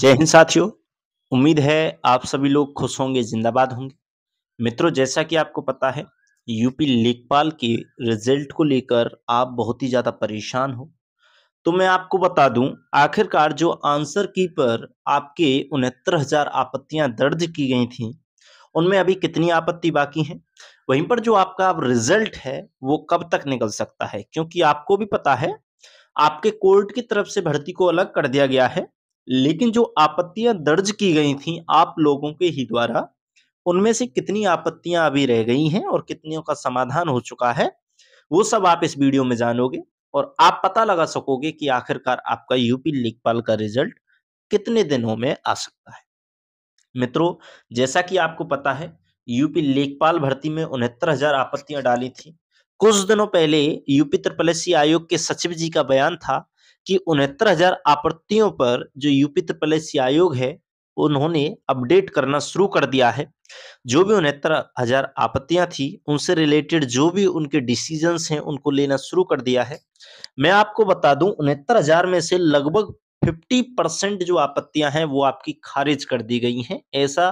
जय हिंद साथियों उम्मीद है आप सभी लोग खुश होंगे जिंदाबाद होंगे मित्रों जैसा कि आपको पता है यूपी लेखपाल के रिजल्ट को लेकर आप बहुत ही ज़्यादा परेशान हो तो मैं आपको बता दूं आखिरकार जो आंसर की पर आपके उनहत्तर हजार आपत्तियां दर्ज की गई थी उनमें अभी कितनी आपत्ति बाकी है वहीं पर जो आपका अब रिजल्ट है वो कब तक निकल सकता है क्योंकि आपको भी पता है आपके कोर्ट की तरफ से भर्ती को अलग कर दिया गया है लेकिन जो आपत्तियां दर्ज की गई थी आप लोगों के ही द्वारा उनमें से कितनी आपत्तियां अभी रह गई हैं और कितनियों का समाधान हो चुका है वो सब आप इस वीडियो में जानोगे और आप पता लगा सकोगे कि आखिरकार आपका यूपी लेखपाल का रिजल्ट कितने दिनों में आ सकता है मित्रों जैसा कि आपको पता है यूपी लेखपाल भर्ती में उनहत्तर हजार आपत्तियां डाली थी कुछ दिनों पहले यूपी त्रिपलसी आयोग के सचिव जी का बयान था कि उनहत्तर हजार आपत्तियों पर जो यूपी त्रिपलेसी आयोग है उन्होंने अपडेट करना शुरू कर दिया है जो भी उनहत्तर हजार आपत्तियां थी उनसे रिलेटेड जो भी उनके डिसीजंस हैं उनको लेना शुरू कर दिया है मैं आपको बता दूं उनहत्तर हजार में से लगभग 50 परसेंट जो आपत्तियां हैं वो आपकी खारिज कर दी गई हैं ऐसा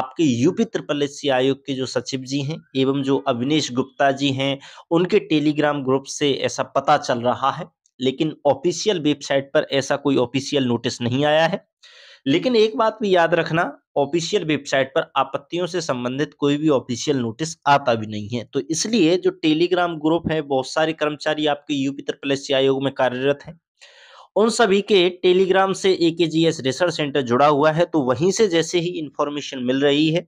आपके यूपी त्रिपल एस आयोग के जो सचिव जी हैं एवं जो अविनेश गुप्ता जी हैं उनके टेलीग्राम ग्रुप से ऐसा पता चल रहा है लेकिन ऑफिशियल वेबसाइट पर ऐसा कोई ऑफिशियल नोटिस नहीं आया है लेकिन एक बात भी याद रखना ऑफिशियल वेबसाइट पर आपत्तियों से संबंधित कोई भी ऑफिशियल नोटिस आता भी नहीं है तो इसलिए जो टेलीग्राम ग्रुप है बहुत सारे कर्मचारी आपके यूपी त्रिपलसी आयोग में कार्यरत हैं उन सभी के टेलीग्राम से ए के जी एस रिसर्च सेंटर जुड़ा हुआ है तो वहीं से जैसे ही इंफॉर्मेशन मिल रही है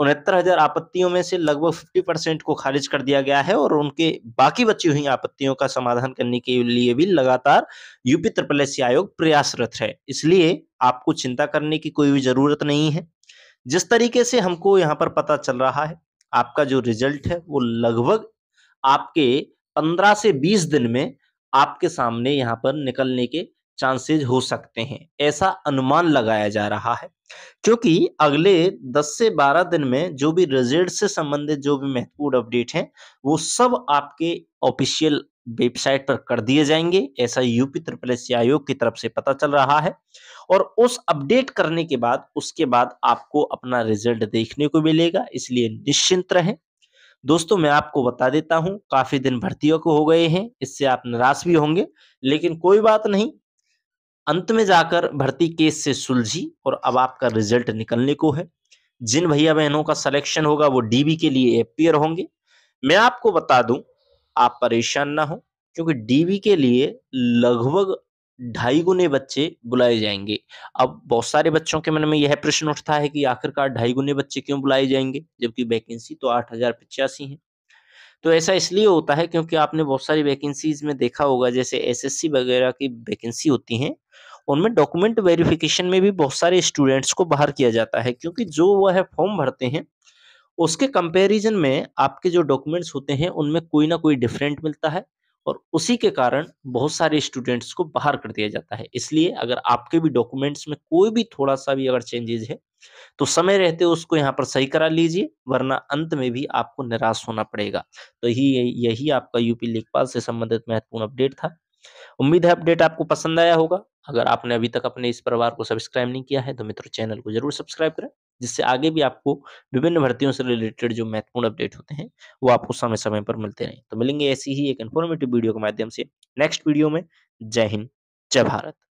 उनहत्तर हजार आपत्तियों में से लगभग 50 परसेंट को खारिज कर दिया गया है और उनके बाकी बची हुई आपत्तियों का समाधान करने के लिए भी लगातार यूपी त्रिपल एस आयोग प्रयासरत है इसलिए आपको चिंता करने की कोई भी जरूरत नहीं है जिस तरीके से हमको यहाँ पर पता चल रहा है आपका जो रिजल्ट है वो लगभग आपके पंद्रह से बीस दिन में आपके सामने यहाँ पर निकलने के चांसेज हो सकते हैं ऐसा अनुमान लगाया जा रहा है क्योंकि अगले 10 से 12 दिन में जो भी रिजल्ट से संबंधित जो भी महत्वपूर्ण अपडेट हैं वो सब आपके ऑफिशियल वेबसाइट पर कर दिए जाएंगे ऐसा यूपी त्रिपल एस आयोग की तरफ से पता चल रहा है और उस अपडेट करने के बाद उसके बाद आपको अपना रिजल्ट देखने को मिलेगा इसलिए निश्चिंत रहें दोस्तों मैं आपको बता देता हूं काफी दिन भर्तियों को हो गए हैं इससे आप नाराज भी होंगे लेकिन कोई बात नहीं अंत में जाकर भर्ती केस से सुलझी और अब आपका रिजल्ट निकलने को है जिन भैया बहनों का सिलेक्शन होगा वो डीबी के लिए अपियर होंगे मैं आपको बता दूं आप परेशान ना हो क्योंकि डीबी के लिए लगभग ढाई गुने बच्चे बुलाए जाएंगे अब बहुत सारे बच्चों के मन में यह प्रश्न उठता है कि आखिरकार ढाई गुने बच्चे क्यों बुलाए जाएंगे जबकि वैकेंसी तो आठ हजार पिचासी है तो ऐसा इसलिए होता है क्योंकि आपने बहुत सारी वैकेंसीज में देखा होगा जैसे एसएससी वगैरह की वैकेंसी होती हैं उनमें डॉक्यूमेंट वेरिफिकेशन में भी बहुत सारे स्टूडेंट्स को बाहर किया जाता है क्योंकि जो वह फॉर्म भरते हैं उसके कंपेरिजन में आपके जो डॉक्यूमेंट्स होते हैं उनमें कोई ना कोई डिफरेंट मिलता है और उसी के कारण बहुत सारे स्टूडेंट्स को बाहर कर दिया जाता है इसलिए अगर आपके भी डॉक्यूमेंट्स में कोई भी थोड़ा सा भी अगर चेंजेज है तो समय रहते उसको यहाँ पर सही करा लीजिए वरना अंत में भी आपको निराश होना पड़ेगा तो यही यही आपका यूपी लेखपाल से संबंधित महत्वपूर्ण अपडेट था उम्मीद है अपडेट आपको पसंद आया होगा अगर आपने अभी तक अपने इस परिवार को सब्सक्राइब नहीं किया है तो मित्रों चैनल को जरूर सब्सक्राइब करें जिससे आगे भी आपको विभिन्न भर्तियों से रिलेटेड जो महत्वपूर्ण अपडेट होते हैं वो आपको समय समय पर मिलते रहें तो मिलेंगे ऐसी ही एक इन्फॉर्मेटिव वीडियो के माध्यम से नेक्स्ट वीडियो में जय हिंद जय भारत